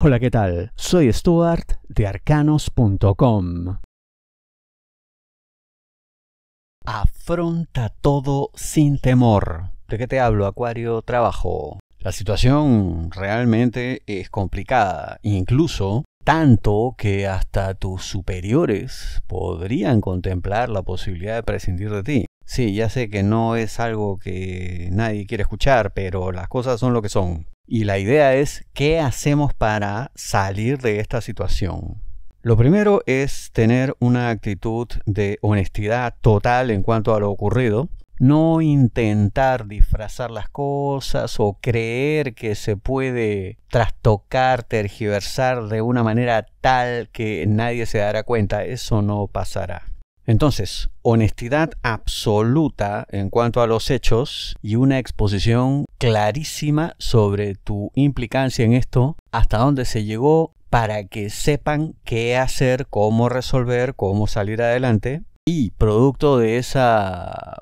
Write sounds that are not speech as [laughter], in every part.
Hola, ¿qué tal? Soy Stuart de arcanos.com. Afronta todo sin temor. ¿De qué te hablo, Acuario? Trabajo. La situación realmente es complicada, incluso tanto que hasta tus superiores podrían contemplar la posibilidad de prescindir de ti. Sí, ya sé que no es algo que nadie quiere escuchar, pero las cosas son lo que son. Y la idea es, ¿qué hacemos para salir de esta situación? Lo primero es tener una actitud de honestidad total en cuanto a lo ocurrido. No intentar disfrazar las cosas o creer que se puede trastocar, tergiversar de una manera tal que nadie se dará cuenta. Eso no pasará. Entonces, honestidad absoluta en cuanto a los hechos y una exposición clarísima sobre tu implicancia en esto, hasta dónde se llegó para que sepan qué hacer, cómo resolver, cómo salir adelante. Y producto de esa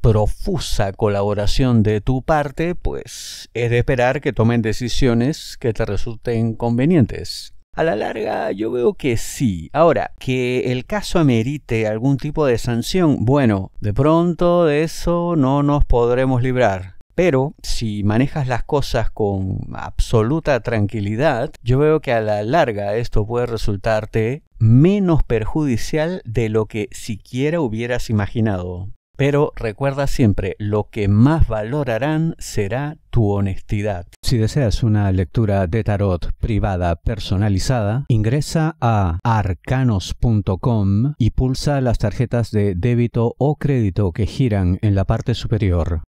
profusa colaboración de tu parte, pues es de esperar que tomen decisiones que te resulten convenientes. A la larga yo veo que sí. Ahora, que el caso amerite algún tipo de sanción, bueno, de pronto de eso no nos podremos librar. Pero si manejas las cosas con absoluta tranquilidad, yo veo que a la larga esto puede resultarte menos perjudicial de lo que siquiera hubieras imaginado. Pero recuerda siempre, lo que más valorarán será tu honestidad. Si deseas una lectura de tarot privada personalizada, ingresa a arcanos.com y pulsa las tarjetas de débito o crédito que giran en la parte superior.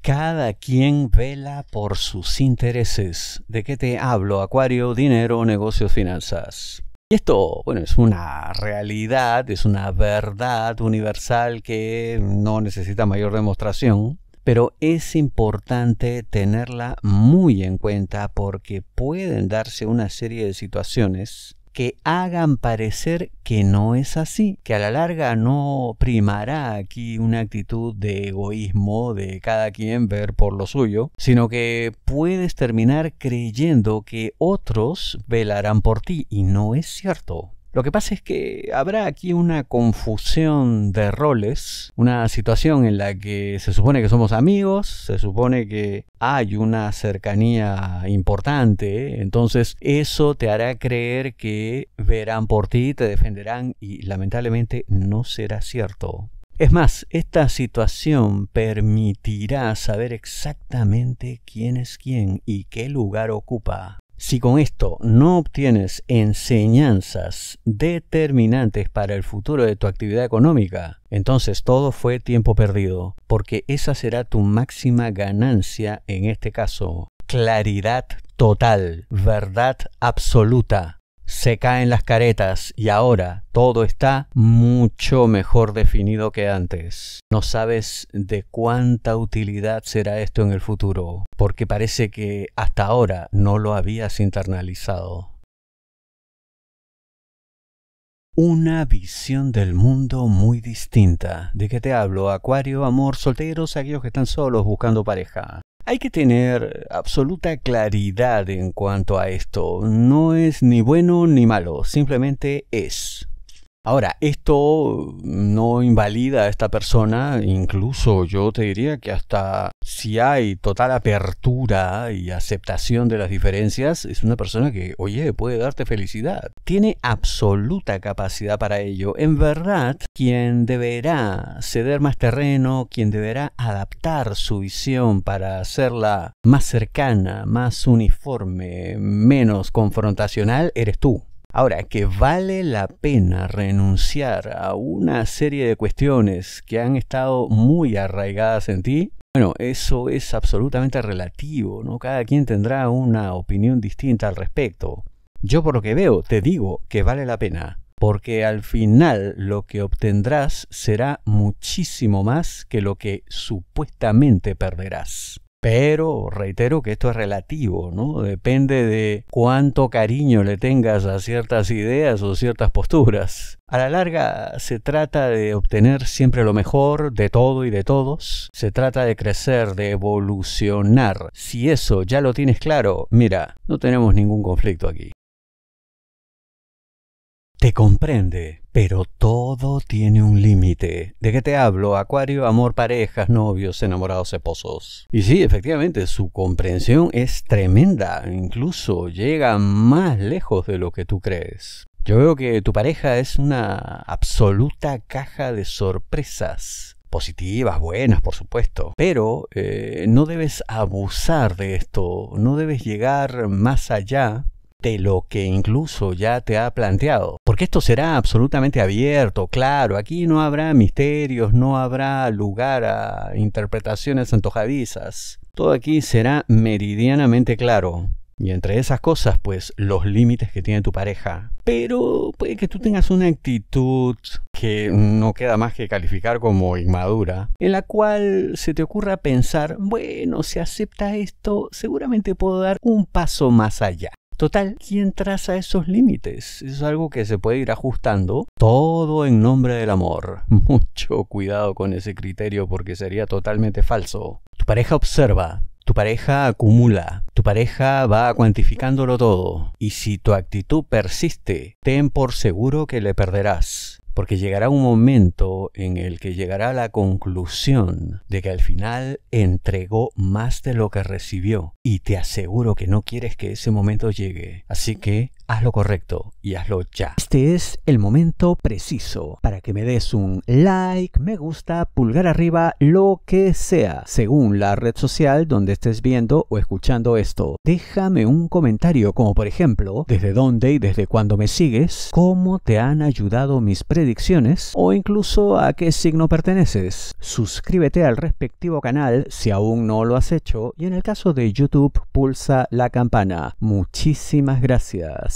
Cada quien vela por sus intereses. ¿De qué te hablo, Acuario? Dinero, negocios, finanzas. Y esto, bueno, es una realidad, es una verdad universal que no necesita mayor demostración, pero es importante tenerla muy en cuenta porque pueden darse una serie de situaciones que hagan parecer que no es así, que a la larga no primará aquí una actitud de egoísmo de cada quien ver por lo suyo, sino que puedes terminar creyendo que otros velarán por ti y no es cierto. Lo que pasa es que habrá aquí una confusión de roles, una situación en la que se supone que somos amigos, se supone que hay una cercanía importante, entonces eso te hará creer que verán por ti, te defenderán y lamentablemente no será cierto. Es más, esta situación permitirá saber exactamente quién es quién y qué lugar ocupa. Si con esto no obtienes enseñanzas determinantes para el futuro de tu actividad económica, entonces todo fue tiempo perdido, porque esa será tu máxima ganancia en este caso. Claridad total, verdad absoluta. Se caen las caretas y ahora todo está mucho mejor definido que antes. No sabes de cuánta utilidad será esto en el futuro porque parece que hasta ahora no lo habías internalizado. Una visión del mundo muy distinta. ¿De qué te hablo? Acuario, amor, solteros, aquellos que están solos buscando pareja. Hay que tener absoluta claridad en cuanto a esto. No es ni bueno ni malo, simplemente es. Ahora, esto no invalida a esta persona, incluso yo te diría que hasta si hay total apertura y aceptación de las diferencias, es una persona que, oye, puede darte felicidad. Tiene absoluta capacidad para ello. En verdad, quien deberá ceder más terreno, quien deberá adaptar su visión para hacerla más cercana, más uniforme, menos confrontacional, eres tú. Ahora, que vale la pena renunciar a una serie de cuestiones que han estado muy arraigadas en ti, bueno, eso es absolutamente relativo, ¿no? Cada quien tendrá una opinión distinta al respecto. Yo por lo que veo, te digo que vale la pena, porque al final lo que obtendrás será muchísimo más que lo que supuestamente perderás. Pero reitero que esto es relativo, ¿no? Depende de cuánto cariño le tengas a ciertas ideas o ciertas posturas. A la larga se trata de obtener siempre lo mejor de todo y de todos. Se trata de crecer, de evolucionar. Si eso ya lo tienes claro, mira, no tenemos ningún conflicto aquí comprende, pero todo tiene un límite. ¿De qué te hablo? Acuario, amor, parejas, novios, enamorados, esposos. Y sí, efectivamente, su comprensión es tremenda, incluso llega más lejos de lo que tú crees. Yo veo que tu pareja es una absoluta caja de sorpresas positivas, buenas, por supuesto. Pero eh, no debes abusar de esto, no debes llegar más allá de lo que incluso ya te ha planteado. Porque esto será absolutamente abierto, claro, aquí no habrá misterios, no habrá lugar a interpretaciones antojadizas. Todo aquí será meridianamente claro. Y entre esas cosas, pues los límites que tiene tu pareja. Pero puede que tú tengas una actitud que no queda más que calificar como inmadura, en la cual se te ocurra pensar, bueno, si acepta esto, seguramente puedo dar un paso más allá. Total, ¿quién traza esos límites? es algo que se puede ir ajustando, todo en nombre del amor. [laughs] Mucho cuidado con ese criterio porque sería totalmente falso. Tu pareja observa, tu pareja acumula, tu pareja va cuantificándolo todo, y si tu actitud persiste, ten por seguro que le perderás porque llegará un momento en el que llegará la conclusión de que al final entregó más de lo que recibió y te aseguro que no quieres que ese momento llegue. Así que haz lo correcto y hazlo ya. Este es el momento preciso para que me des un like, me gusta, pulgar arriba, lo que sea, según la red social donde estés viendo o escuchando esto. Déjame un comentario como por ejemplo, desde dónde y desde cuándo me sigues, cómo te han ayudado mis predicciones o incluso a qué signo perteneces. Suscríbete al respectivo canal si aún no lo has hecho y en el caso de YouTube pulsa la campana. Muchísimas gracias.